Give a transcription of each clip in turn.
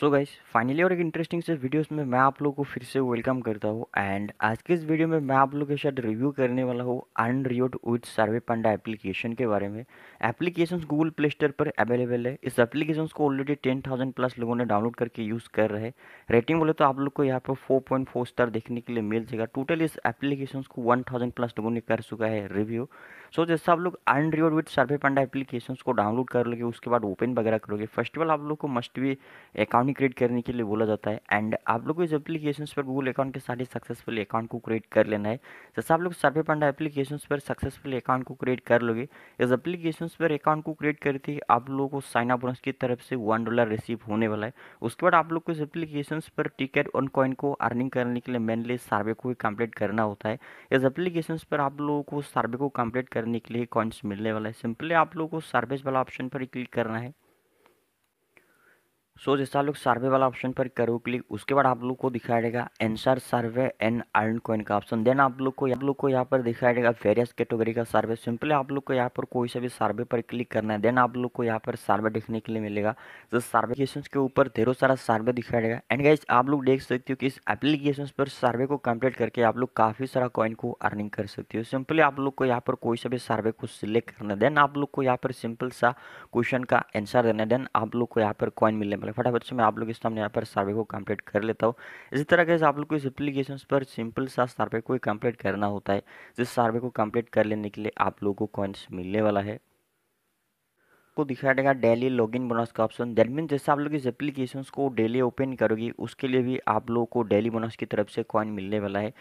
so guys finally और एक interesting से वीडियोस में मैं आप लोगों को फिर से वेलकम करता हूँ एंड आज के इस वीडियो में मैं आप लोगों के साथ रिव्यू करने वाला हूँ अनरियोड विथ सर्वे पंडा एप्लीकेशन के बारे में एप्लीकेशन गूगल प्ले स्टोर पर अवेलेबल है इस एप्लीकेशन को ऑलरेडी टेन थाउजेंड प्लस लोगों ने डाउनलोड करके यूज़ कर रहे रेटिंग बोले तो आप लोग को यहाँ पर फोर पॉइंट फोर स्टार देखने के लिए मिल जाएगा टोटल इस एप्लीकेशन को वन थाउजेंड प्लस लोगों ने कर चुका है रिव्यू सो so, जैसा आप लोग अनरियोड विथ सर्वे पंडा एप्लीकेशन को डाउनलोड कर लोगे उसके बाद ओपन वगैरह करोगे फर्स्ट ऑफ ऑल आप लोग को मस्ट भी अकाउंट कंपनी क्रिएट करने के लिए बोला जाता है एंड आप लोग को इस एप्लीकेशन पर गूगल अकाउंट के साथ ही सक्सेसफुली अकाउंट को क्रिएट कर लेना है जैसे आप लोग सर्वे पांडा एप्लीकेशन पर सक्सेसफुली अकाउंट को क्रिएट कर लोगे इस एप्लीकेशन पर अकाउंट को क्रिएट करते ही आप लोगों को साइन अप की तरफ से वन डॉलर रिसीव होने वाला है उसके बाद आप लोग को इस एप्लीकेशन पर टिकट ऑन कॉइन को अर्निंग करने के लिए मेनली सर्वे को ही कम्प्लीट करना होता है इस एप्लीकेशन पर आप लोगों को सर्वे को कम्प्लीट करने के लिए कॉइन्स मिलने वाला है सिंपली आप लोगों को सर्विस वाला ऑप्शन पर क्लिक करना है सो जैसा आप लोग सर्वे वाला ऑप्शन पर करो क्लिक उसके बाद आप लोग को दिखाई देगा answer survey and earn coin का ऑप्शन देन आप लोग को आप लोग को यहाँ पर दिखाई देगा वेरियस कैटेगरी का सर्वे सिंपली आप लोग को यहाँ पर कोई सा भी सर्वे पर क्लिक करना है देन आप लोग को यहाँ पर सर्वे देखने के लिए मिलेगा जो सर्वे क्वेश्चन के ऊपर ढेरों सारा सर्वे दिखाई देगा एंड गाइज आप लोग देख सकते हो कि इस एप्लीकेशन पर सर्वे को कम्प्लीट करके आप लोग काफ़ी सारा कॉइन को अर्निंग कर सकते हो सिंपली आप लोग को यहाँ पर कोई सा भी सर्वे को सिलेक्ट करना है देन आप लोग को यहाँ पर सिंपल सा क्वेश्चन का एंसर देना है देन आप लोग को यहाँ पर कॉइन मिलने वाला में फटाफट से मैं आप लोग के सामने यहाँ पर सर्वे को कंप्लीट कर लेता हूँ इसी तरह कैसे आप लोग को इस एप्लीकेशन पर सिंपल सा सर्वे को कंप्लीट करना होता है जिस सर्वे को कंप्लीट कर लेने के लिए आप लोगों को कॉइन्स मिलने वाला है आपको दिखाया जाएगा डेली लॉगिन बोनस का ऑप्शन दैट मीन जैसे आप लोग इस एप्लीकेशन को डेली ओपन करोगे उसके लिए भी आप लोग को डेली बोनस की तरफ से कॉइन मिलने वाला है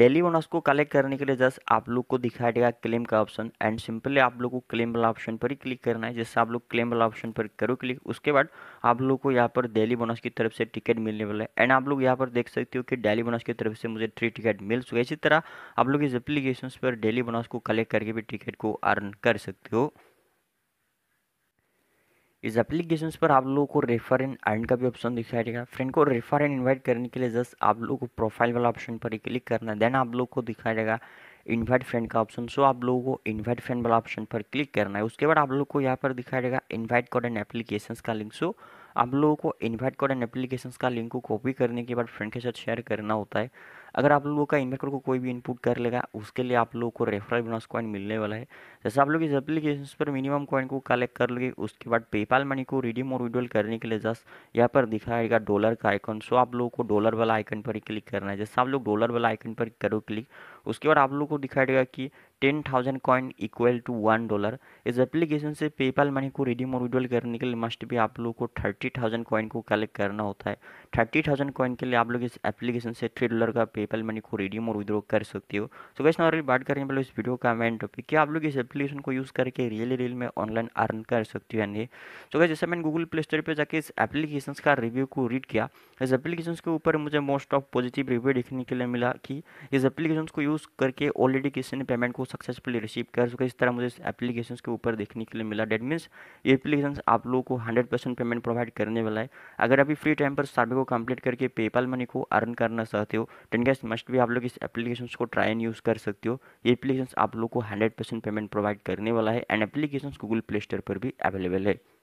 डेली बोनस को कलेक्ट करने के लिए जस्ट आप लोग को दिखाया जाएगा क्लेम का ऑप्शन एंड सिंपली आप लोग को क्लेम वाला ऑप्शन पर ही क्लिक करना है जैसे आप लोग क्लेम वाला ऑप्शन पर करो क्लिक उसके बाद आप लोग को यहाँ पर डेली बोनस की तरफ से टिकट मिलने वाला है एंड आप लोग यहाँ पर देख सकते हो कि डेली बोनस की तरफ से मुझे थ्री टिकट मिल चुका है इसी तरह आप लोग इस एप्लीकेशन पर डेली बोनस को कलेक्ट करके भी टिकट को अर्न कर सकते हो इस एप्लीकेशन पर आप लोगों को रेफर एंड अर्न का भी ऑप्शन दिखाई देगा फ्रेंड को रेफर एंड इनवाइट करने के लिए जस्ट आप लोगों को प्रोफाइल वाला ऑप्शन पर ही क्लिक करना है देन आप लोग को दिखाई देगा इनवाइट फ्रेंड का ऑप्शन सो आप लोगों को इनवाइट फ्रेंड वाला ऑप्शन पर क्लिक करना है उसके बाद आप लोग को यहाँ पर दिखाई देगा इन्वाइट कोड एंड एप्लीकेशन का लिंक सो आप लोगों को इन्वाइट कोड एंड एप्लीकेशन का लिंक को कॉपी करने के बाद फ्रेंड के साथ शेयर करना होता है अगर आप लोगों का इन्वर्टर को कोई भी इनपुट कर लेगा उसके लिए आप लोगों को रेफरल बोनस कॉइन मिलने वाला है जैसे आप लोग इस एप्लीकेशन पर मिनिमम कॉइन को कलेक्ट कर लोगे उसके बाद पेपाल मनी को रिडीम और विड्रॉल करने के लिए जस्ट यहाँ पर दिखाएगा डॉलर का आइकन सो आप लोगों को डॉलर वाला आइकन पर ही क्लिक करना है जैसे आप लोग डॉलर वाला आइकन पर करो क्लिक उसके बाद आप लोग को दिखाएगा कि ten thousand coin equal to one dollar इस एप्लीकेशन से पेपाल मनी को रिडीम और विड्रॉल करने के लिए मस्ट भी आप लोग को थर्टी थाउजेंड कॉइन को कलेक्ट करना होता है थर्टी थाउजेंड कॉइन के लिए आप लोग इस एप्लीकेशन से थ्री डॉलर का पेपाल मनी को रिडीम और विड्रॉ कर सकते हो सो कैसे हमारी बात करें पहले इस वीडियो का मेन टॉपिक कि आप लोग इस एप्लीकेशन को यूज़ करके रियल रियल में ऑनलाइन अर्न कर सकते हो यानी सो कैसे जैसे मैंने गूगल प्ले स्टोर पर जाकर इस एप्लीकेशन का रिव्यू को रीड किया इस एप्लीकेशन के ऊपर मुझे मोस्ट ऑफ पॉजिटिव रिव्यू देखने के लिए मिला कि इस एप्लीकेशन को यूज़ करके ऑलरेडी किसी ने पेमेंट को सक्सेसफुली रिसीव कर चुके इस तरह मुझे इस एप्लीकेशन के ऊपर देखने के लिए मिला डेट मीन्स ये एप्लीकेशन आप लोगों को हंड्रेड परसेंट पेमेंट प्रोवाइड करने वाला है अगर अभी फ्री टाइम पर सर्वे को कंप्लीट करके पेपाल मनी को अर्न करना चाहते हो टेन गैस मस्ट भी आप लोग इस एप्लीकेशन को ट्राई एंड यूज़ कर सकते हो ये एप्लीकेशन आप लोग को हंड्रेड परसेंट पेमेंट प्रोवाइड करने वाला है and application Google play store पर भी अवेलेबल है